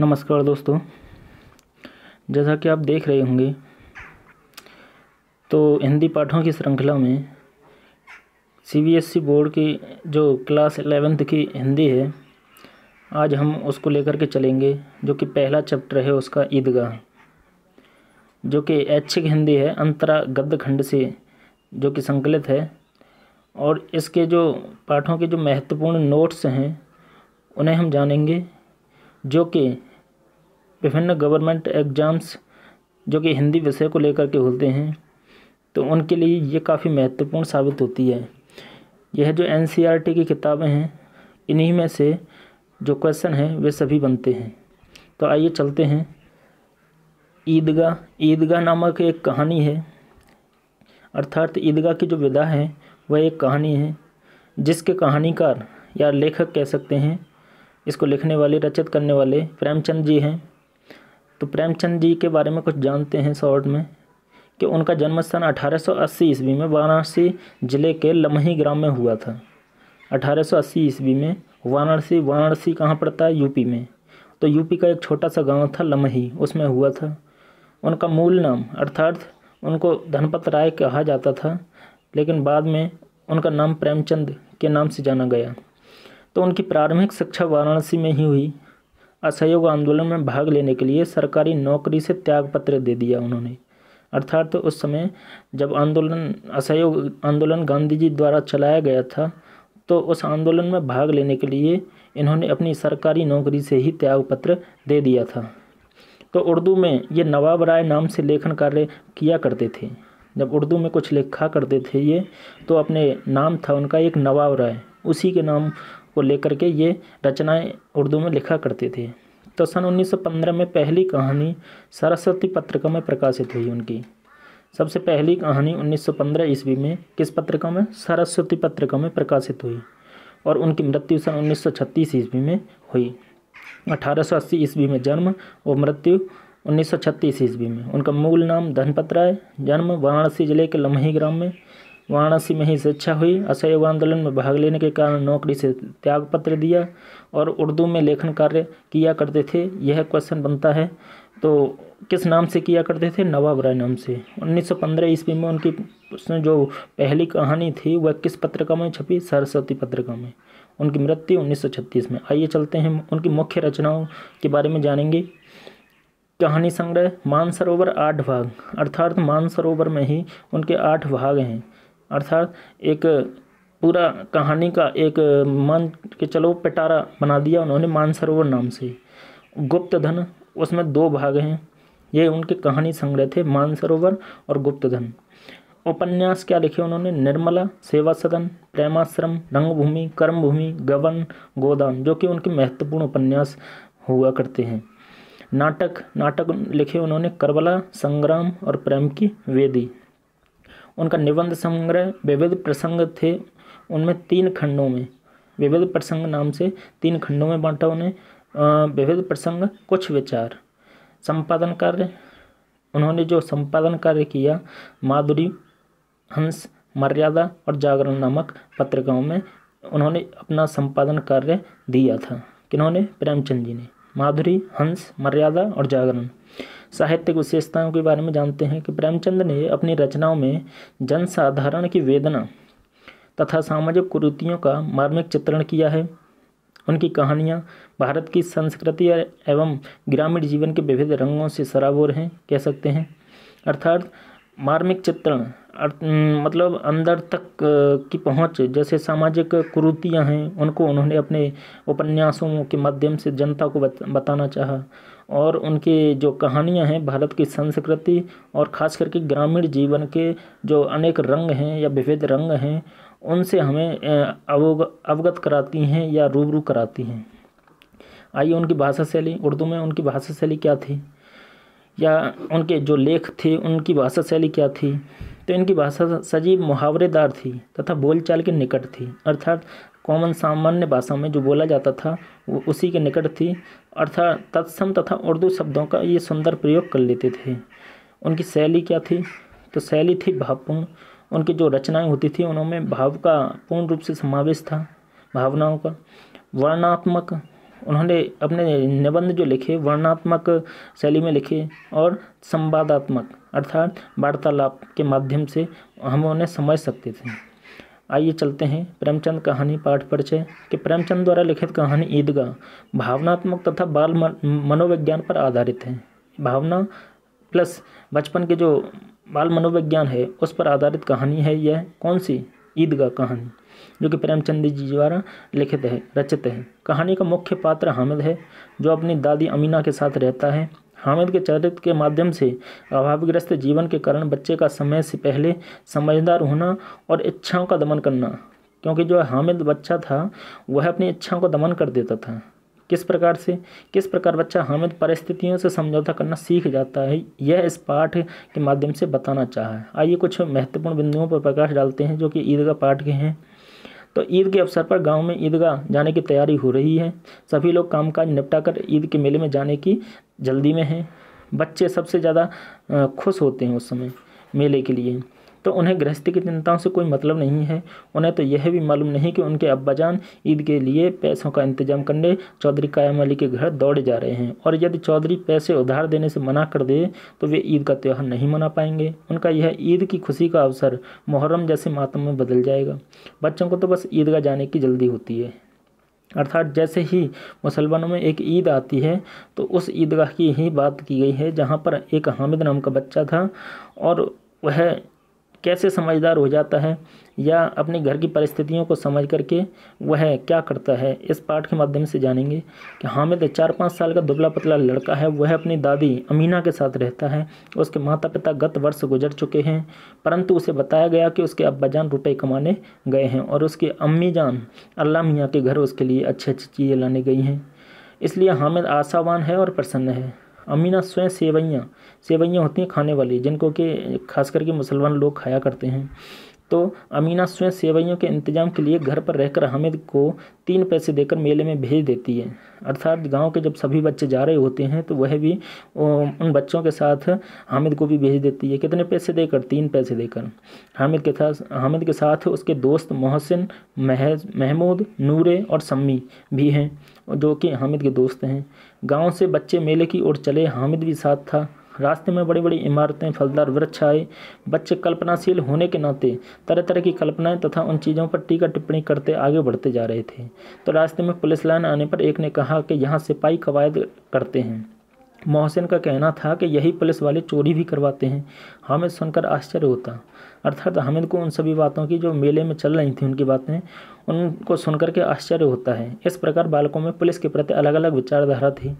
नमस्कार दोस्तों जैसा कि आप देख रहे होंगे तो हिंदी पाठों की श्रृंखला में सीबीएसई e बोर्ड की जो क्लास एलेवेंथ की हिंदी है आज हम उसको लेकर के चलेंगे जो कि पहला चैप्टर है उसका ईदगाह जो कि ऐच्छिक हिंदी है अंतरा गद्य खंड से जो कि संकलित है और इसके जो पाठों के जो महत्वपूर्ण नोट्स हैं उन्हें हम जानेंगे जो कि विभिन्न गवर्नमेंट एग्ज़ाम्स जो कि हिंदी विषय को लेकर के होते हैं तो उनके लिए ये काफ़ी महत्वपूर्ण साबित होती है यह जो एन e की किताबें हैं इन्हीं में से जो क्वेश्चन हैं वे सभी बनते हैं तो आइए चलते हैं ईदगाह ईदगाह नामक एक कहानी है अर्थात ईदगाह की जो विदा है वह एक कहानी है जिसके कहानीकार या लेखक कह सकते हैं इसको लिखने वाले रचित करने वाले प्रेमचंद जी हैं तो प्रेमचंद जी के बारे में कुछ जानते हैं शॉर्ट में कि उनका जन्म स्थान 1880 ईस्वी में वाराणसी जिले के लमही ग्राम में हुआ था 1880 ईस्वी में वाराणसी वाराणसी कहाँ पड़ता है यूपी में तो यूपी का एक छोटा सा गांव था लमही उसमें हुआ था उनका मूल नाम अर्थात उनको धनपत राय कहा जाता था लेकिन बाद में उनका नाम प्रेमचंद के नाम से जाना गया तो उनकी प्रारंभिक शिक्षा वाराणसी में ही हुई असहयोग आंदोलन में भाग लेने के लिए सरकारी नौकरी से त्यागपत्र दे दिया उन्होंने अर्थात तो उस समय जब आंदोलन असहयोग आंदोलन गांधी जी द्वारा चलाया गया था तो उस आंदोलन में भाग लेने के लिए इन्होंने अपनी सरकारी नौकरी से ही त्यागपत्र दे दिया था तो उर्दू में ये नवाब राय नाम से लेखन कार्य किया करते थे जब उर्दू में कुछ लिखा करते थे ये तो अपने नाम था उनका एक नवाब राय उसी के नाम को लेकर के ये रचनाएं उर्दू में लिखा करते थे तो सन 1915 में पहली कहानी सरस्वती पत्रिका में प्रकाशित हुई उनकी सबसे पहली कहानी 1915 ईस्वी में किस पत्रिका में सरस्वती पत्रिका में प्रकाशित हुई और उनकी मृत्यु सन उन्नीस ईस्वी में हुई अठारह ईस्वी में जन्म और मृत्यु 1936 ईस्वी में उनका मूल नाम धनपत राय जन्म वाराणसी जिले के लम्ही ग्राम में वाराणसी में ही शिक्षा हुई असहयोग आंदोलन में भाग लेने के कारण नौकरी से त्यागपत्र दिया और उर्दू में लेखन कार्य किया करते थे यह क्वेश्चन बनता है तो किस नाम से किया करते थे नवाब राय नाम से 1915 ईस्वी में उनकी जो पहली कहानी थी वह किस पत्रिका में छपी सरस्वती पत्रिका में उनकी मृत्यु 1936 में आइए चलते हैं उनकी मुख्य रचनाओं के बारे में जानेंगे कहानी संग्रह मानसरोवर आठ भाग अर्थात मानसरोवर में ही उनके आठ भाग हैं अर्थात एक पूरा कहानी का एक मन के चलो पिटारा बना दिया उन्होंने मानसरोवर नाम से गुप्त धन उसमें दो भाग हैं ये उनके कहानी संग्रह थे मानसरोवर और गुप्त धन उपन्यास क्या लिखे उन्होंने निर्मला सेवा सदन प्रेमाश्रम रंगभूमि कर्मभूमि गवन गोदान जो कि उनके महत्वपूर्ण उपन्यास हुआ करते हैं नाटक नाटक लिखे उन्होंने करबला संग्राम और प्रेम की वेदी उनका निबंध संग्रह विविध प्रसंग थे उनमें तीन खंडों में विविध प्रसंग नाम से तीन खंडों में बांटा उन्हें विविध प्रसंग कुछ विचार संपादन कार्य उन्होंने जो संपादन कार्य किया माधुरी हंस मर्यादा और जागरण नामक पत्रिकाओं में उन्होंने अपना संपादन कार्य दिया था किन्होंने प्रेमचंद जी ने माधुरी हंस मर्यादा और जागरण साहित्यिक विशेषताओं के बारे में जानते हैं कि प्रेमचंद ने अपनी रचनाओं में जनसाधारण की वेदना तथा सामाजिक कुरीतियों का मार्मिक चित्रण किया है उनकी कहानियाँ भारत की संस्कृति एवं ग्रामीण जीवन के विविध रंगों से सराबोर हैं कह सकते हैं अर्थात मार्मिक चित्रण मतलब अंदर तक की पहुंच जैसे सामाजिक कुरूतियाँ हैं उनको उन्होंने अपने उपन्यासों के माध्यम से जनता को बताना चाहा और उनकी जो कहानियाँ हैं भारत की संस्कृति और ख़ास करके ग्रामीण जीवन के जो अनेक रंग हैं या विविध रंग हैं उनसे हमें अवगत कराती हैं या रूबरू कराती हैं आइए उनकी भाषा शैली उर्दू में उनकी भाषा शैली क्या थी या उनके जो लेख थे उनकी भाषा शैली क्या थी तो इनकी भाषा सजीव मुहावरेदार थी तथा बोलचाल के निकट थी अर्थात कॉमन सामान्य भाषा में जो बोला जाता था वो उसी के निकट थी अर्थात तत्सम तथा उर्दू शब्दों का ये सुंदर प्रयोग कर लेते थे उनकी शैली क्या थी तो शैली थी भावपूर्ण उनकी जो रचनाएं होती थी उनमें भाव का पूर्ण रूप से समावेश था भावनाओं का वर्णात्मक उन्होंने अपने निबंध जो लिखे वर्णात्मक शैली में लिखे और संवादात्मक अर्थात वार्तालाप के माध्यम से हम उन्हें समझ सकते थे आइए चलते हैं प्रेमचंद कहानी पाठ परिचय कि प्रेमचंद द्वारा लिखित कहानी ईदगाह भावनात्मक तथा बाल मनोविज्ञान पर आधारित है भावना प्लस बचपन के जो बाल मनोविज्ञान है उस पर आधारित कहानी है यह कौन सी ईदगाह कहानी जो कि प्रेमचंद जी द्वारा लिखित है रचित है कहानी का मुख्य पात्र हामिद है जो अपनी दादी अमीना के साथ रहता है हामिद के चरित्र के माध्यम से अभावग्रस्त जीवन के कारण बच्चे का समय से पहले समझदार होना और इच्छाओं का दमन करना क्योंकि जो हामिद बच्चा था वह अपनी इच्छाओं को दमन कर देता था किस प्रकार से किस प्रकार बच्चा हामिद परिस्थितियों से समझौता करना सीख जाता है यह इस पाठ के माध्यम से बताना चाहा है आइए कुछ महत्वपूर्ण बिंदुओं पर प्रकाश डालते हैं जो कि ईद का पाठ के हैं तो ईद के अवसर पर गांव में ईदगाह जाने की तैयारी हो रही है सभी लोग कामकाज निपटाकर ईद के मेले में जाने की जल्दी में हैं बच्चे सबसे ज़्यादा खुश होते हैं उस समय मेले के लिए तो उन्हें गृहस्थी की चिंताओं से कोई मतलब नहीं है उन्हें तो यह भी मालूम नहीं कि उनके अब्बाजान ईद के लिए पैसों का इंतजाम करने चौधरी कायम अली के घर दौड़े जा रहे हैं और यदि चौधरी पैसे उधार देने से मना कर दे तो वे ईद का त्यौहार नहीं मना पाएंगे उनका यह ईद की खुशी का अवसर मुहर्रम जैसे मातम में बदल जाएगा बच्चों को तो बस ईदगाह जाने की जल्दी होती है अर्थात जैसे ही मुसलमानों में एक ईद आती है तो उस ईदगाह की ही बात की गई है जहाँ पर एक हामिद नाम का बच्चा था और वह कैसे समझदार हो जाता है या अपने घर की परिस्थितियों को समझ करके वह क्या करता है इस पाठ के माध्यम से जानेंगे कि हामिद चार पाँच साल का दुबला पतला लड़का है वह अपनी दादी अमीना के साथ रहता है उसके माता पिता गत वर्ष गुजर चुके हैं परंतु उसे बताया गया कि उसके अब्बाजान रुपए कमाने गए हैं और उसके अम्मी जान अल्लाह मियाँ के घर उसके लिए अच्छी अच्छी चीज़ें लाने गई हैं इसलिए हामिद आशावान है और प्रसन्न है अमीना स्वयं सेवैयाँ सेवैयाँ होती हैं खाने वाली जिनको कि खास करके मुसलमान लोग खाया करते हैं तो अमीना स्वयं सेवैयों के इंतजाम के लिए घर पर रहकर हामिद को तीन पैसे देकर मेले में भेज देती है अर्थात गांव के जब सभी बच्चे जा रहे होते हैं तो वह भी उन बच्चों के साथ हामिद को भी भेज देती है कितने पैसे देकर तीन पैसे देकर हामिद के साथ हामिद के साथ उसके दोस्त मोहसिन महज महमूद नूरे और सम्मी भी हैं जो कि हामिद के दोस्त हैं गांव से बच्चे मेले की ओर चले हामिद भी साथ था रास्ते में बड़ी बड़ी इमारतें फलदार वृक्ष आए बच्चे कल्पनाशील होने के नाते तरह तरह की कल्पनाएं तथा उन चीज़ों पर टीका टिप्पणी करते आगे बढ़ते जा रहे थे तो रास्ते में पुलिस लाइन आने पर एक ने कहा कि यहाँ सिपाही कवायद करते हैं मोहसिन का कहना था कि यही पुलिस वाले चोरी भी करवाते हैं हामिद सुनकर आश्चर्य होता अर्थात हामिद को उन सभी बातों की जो मेले में चल रही थी उनकी बातें उनको सुनकर के आश्चर्य होता है इस प्रकार बालकों में पुलिस के प्रति अलग अलग विचारधारा थी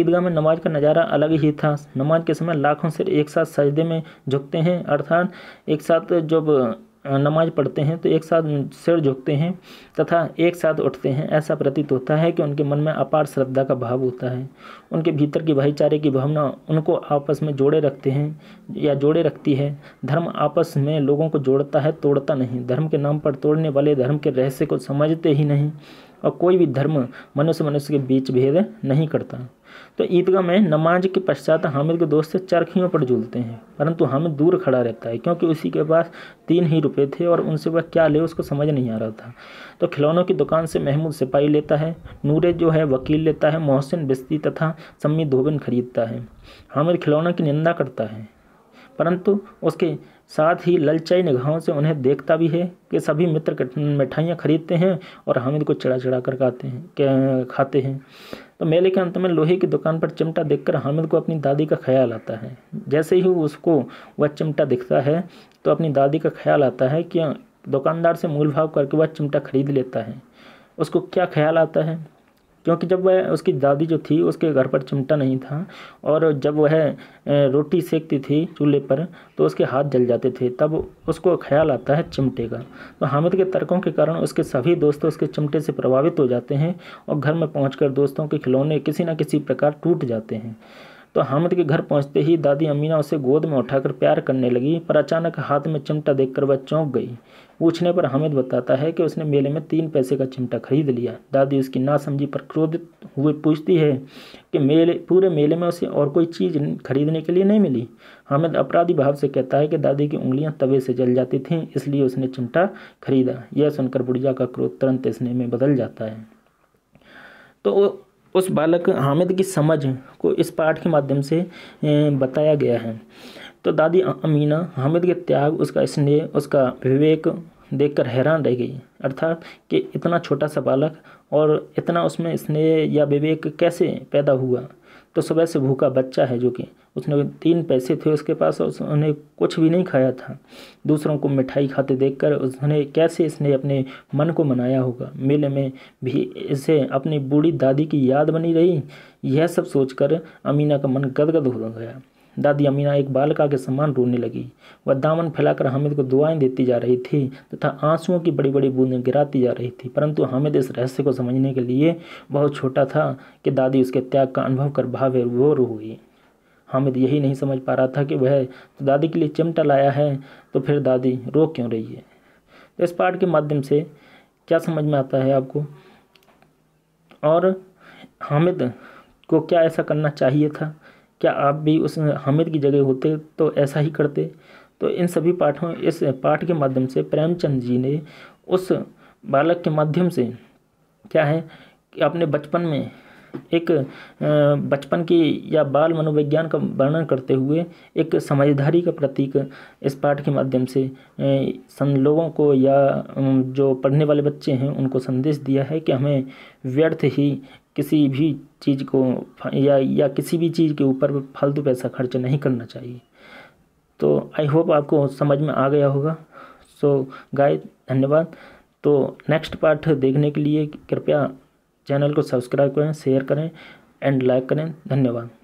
ईदगाह में नमाज का नज़ारा अलग ही था नमाज के समय लाखों सिर एक साथ सजदे में झुकते हैं अर्थात एक साथ जब नमाज पढ़ते हैं तो एक साथ सिर झुकते हैं तथा एक साथ उठते हैं ऐसा प्रतीत होता है कि उनके मन में अपार श्रद्धा का भाव होता है उनके भीतर की भाईचारे की भावना उनको आपस में जोड़े रखते हैं या जोड़े रखती है धर्म आपस में लोगों को जोड़ता है तोड़ता नहीं धर्म के नाम पर तोड़ने वाले धर्म के रहस्य को समझते ही नहीं और कोई भी धर्म मनुष्य मनुष्य के बीच भेद नहीं करता तो ईदगाह में नमाज के पश्चात हामिद के दोस्त चरखियों पर झूलते हैं परंतु हामिद दूर खड़ा रहता है क्योंकि उसी के पास तीन ही रुपए थे और उनसे वह क्या ले उसको समझ नहीं आ रहा था तो खिलौनों की दुकान से महमूद सिपाही लेता है नूरे जो है वकील लेता है मोहसिन बिस्ती तथा सम्मी धोबिन खरीदता है हामिद खिलौनों की निंदा करता है परंतु उसके साथ ही ललचाई निगाहों से उन्हें देखता भी है कि सभी मित्र मिठाइयाँ खरीदते हैं और हामिद को चढ़ा चढ़ा कर खाते हैं खाते हैं तो मेले के अंत में लोहे की दुकान पर चिमटा देखकर हामिद को अपनी दादी का ख्याल आता है जैसे ही उसको वह चिमटा दिखता है तो अपनी दादी का ख्याल आता है कि दुकानदार से मूल भाव करके वह चिमटा खरीद लेता है उसको क्या ख्याल आता है क्योंकि जब वह उसकी दादी जो थी उसके घर पर चिमटा नहीं था और जब वह रोटी सेकती थी चूल्हे पर तो उसके हाथ जल जाते थे तब उसको ख्याल आता है चिमटे का तो हामिद के तर्कों के कारण उसके सभी दोस्त उसके चिमटे से प्रभावित हो जाते हैं और घर में पहुँच दोस्तों के खिलौने किसी न किसी प्रकार टूट जाते हैं तो हामिद के घर पहुंचते ही दादी अमीना उसे गोद में उठाकर प्यार करने लगी पर अचानक हाथ में चिमटा देखकर वह चौंक गई पूछने पर हामिद बताता है कि उसने मेले में तीन पैसे का चिमटा खरीद लिया दादी उसकी नासमझी पर क्रोधित हुए पूछती है कि मेले पूरे मेले में उसे और कोई चीज़ खरीदने के लिए नहीं मिली हामिद अपराधी भाव से कहता है कि दादी की उंगलियां तवे से जल जाती थीं इसलिए उसने चिमटा खरीदा यह सुनकर बुढ़िया का क्रोध तुरंत स्नेह में बदल जाता है तो उस बालक हामिद की समझ को इस पाठ के माध्यम से बताया गया है तो दादी अमीना हामिद के त्याग उसका स्नेह उसका विवेक देखकर हैरान रह गई अर्थात कि इतना छोटा सा बालक और इतना उसमें स्नेह या विवेक कैसे पैदा हुआ तो सुबह से भूखा बच्चा है जो कि उसने तीन पैसे थे उसके पास और उसने कुछ भी नहीं खाया था दूसरों को मिठाई खाते देखकर उसने कैसे इसने अपने मन को मनाया होगा मेले में भी इसे अपनी बूढ़ी दादी की याद बनी रही यह सब सोचकर अमीना का मन गदगद हो गया दादी अमीना एक बालिका के समान रोने लगी वह दामन फैलाकर हामिद को दुआएं देती जा रही थी तथा आंसुओं की बड़ी बड़ी बूंदें गिराती जा रही थी परंतु हामिद इस रहस्य को समझने के लिए बहुत छोटा था कि दादी उसके त्याग का अनुभव कर रो हुई हामिद यही नहीं समझ पा रहा था कि वह तो दादी के लिए चिमटा लाया है तो फिर दादी रो क्यों रही है तो इस पाठ के माध्यम से क्या समझ में आता है आपको और हामिद को क्या ऐसा करना चाहिए था क्या आप भी उस हामिद की जगह होते तो ऐसा ही करते तो इन सभी पाठों इस पाठ के माध्यम से प्रेमचंद जी ने उस बालक के माध्यम से क्या है कि अपने बचपन में एक बचपन की या बाल मनोविज्ञान का वर्णन करते हुए एक समझदारी का प्रतीक इस पाठ के माध्यम से सन लोगों को या जो पढ़ने वाले बच्चे हैं उनको संदेश दिया है कि हमें व्यर्थ ही किसी भी चीज़ को या या किसी भी चीज़ के ऊपर फालतू पैसा खर्च नहीं करना चाहिए तो आई होप आपको समझ में आ गया होगा सो गाय धन्यवाद तो नेक्स्ट पार्ट देखने के लिए कृपया चैनल को सब्सक्राइब करें शेयर करें एंड लाइक करें धन्यवाद